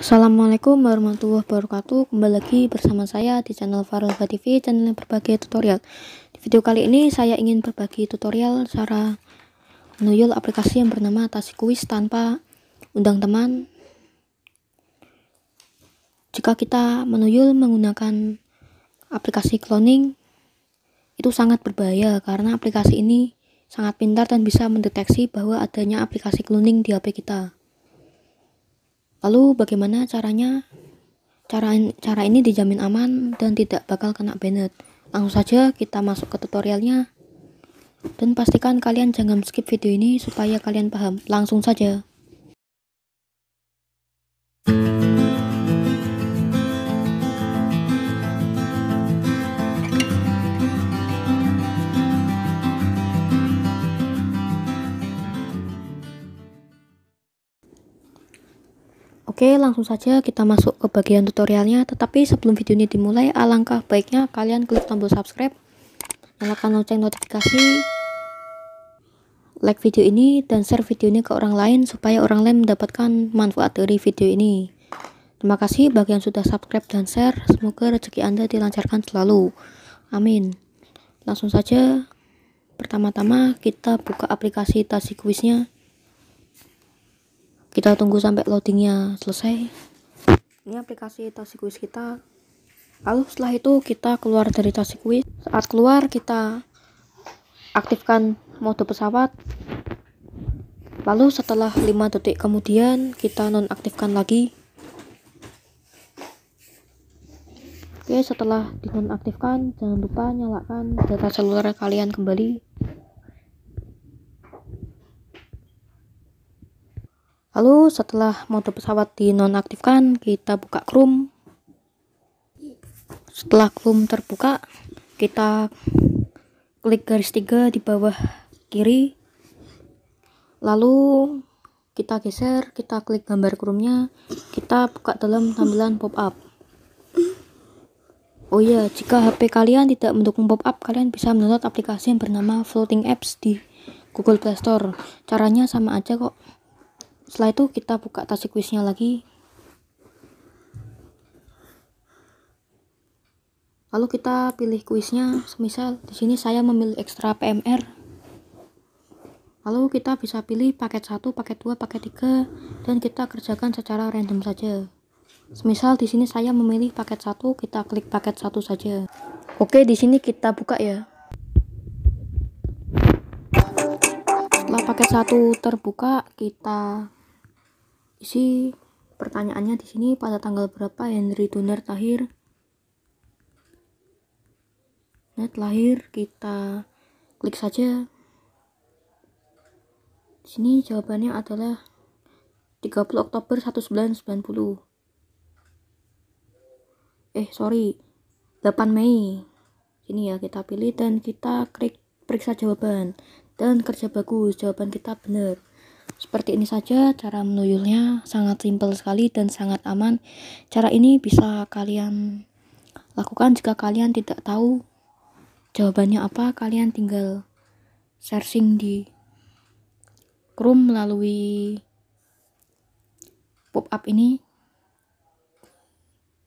Assalamualaikum warahmatullahi wabarakatuh Kembali lagi bersama saya di channel Farolva TV Channel yang berbagi tutorial Di video kali ini saya ingin berbagi tutorial Cara menuyul aplikasi yang bernama Tasi Kuis tanpa undang teman Jika kita menuyul menggunakan aplikasi cloning Itu sangat berbahaya karena aplikasi ini sangat pintar dan bisa mendeteksi bahwa adanya aplikasi cloning di HP kita Lalu bagaimana caranya? Cara cara ini dijamin aman dan tidak bakal kena banned. Langsung saja kita masuk ke tutorialnya. Dan pastikan kalian jangan skip video ini supaya kalian paham. Langsung saja. Oke, langsung saja kita masuk ke bagian tutorialnya. Tetapi sebelum video ini dimulai, alangkah baiknya kalian klik tombol subscribe, nyalakan lonceng notifikasi, like video ini, dan share video ini ke orang lain supaya orang lain mendapatkan manfaat dari video ini. Terima kasih bagi yang sudah subscribe dan share. Semoga rezeki Anda dilancarkan selalu. Amin. Langsung saja, pertama-tama kita buka aplikasi Tasi Quiznya kita tunggu sampai loadingnya selesai ini aplikasi kuis kita lalu setelah itu kita keluar dari kuis saat keluar kita aktifkan mode pesawat lalu setelah 5 detik kemudian kita nonaktifkan lagi Oke, setelah dinonaktifkan, jangan lupa nyalakan data seluler kalian kembali Lalu setelah mode pesawat dinonaktifkan, kita buka Chrome. Setelah Chrome terbuka, kita klik garis tiga di bawah kiri. Lalu kita geser, kita klik gambar Chrome-nya, kita buka dalam tampilan pop-up. Oh iya, jika HP kalian tidak mendukung pop-up, kalian bisa menonton aplikasi yang bernama Floating Apps di Google Play Store. Caranya sama aja kok setelah itu kita buka tas kuisnya lagi lalu kita pilih kuisnya semisal di sini saya memilih ekstra PMR lalu kita bisa pilih paket 1 paket 2 paket 3 dan kita kerjakan secara random saja semisal di sini saya memilih paket 1 kita klik paket 1 saja oke di sini kita buka ya setelah paket 1 terbuka kita isi pertanyaannya di sini pada tanggal berapa Henry Tuner lahir? net lahir kita klik saja di sini jawabannya adalah 30 Oktober 1990 eh sorry 8 Mei ini ya kita pilih dan kita klik periksa jawaban dan kerja bagus jawaban kita benar seperti ini saja cara menuyulnya sangat simpel sekali dan sangat aman. Cara ini bisa kalian lakukan jika kalian tidak tahu jawabannya apa, kalian tinggal searching di Chrome melalui pop-up ini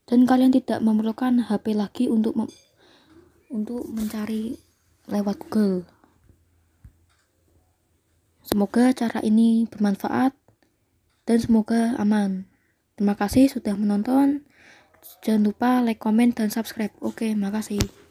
dan kalian tidak memerlukan HP lagi untuk untuk mencari lewat Google. Semoga cara ini bermanfaat dan semoga aman. Terima kasih sudah menonton. Jangan lupa like, comment, dan subscribe. Oke, makasih.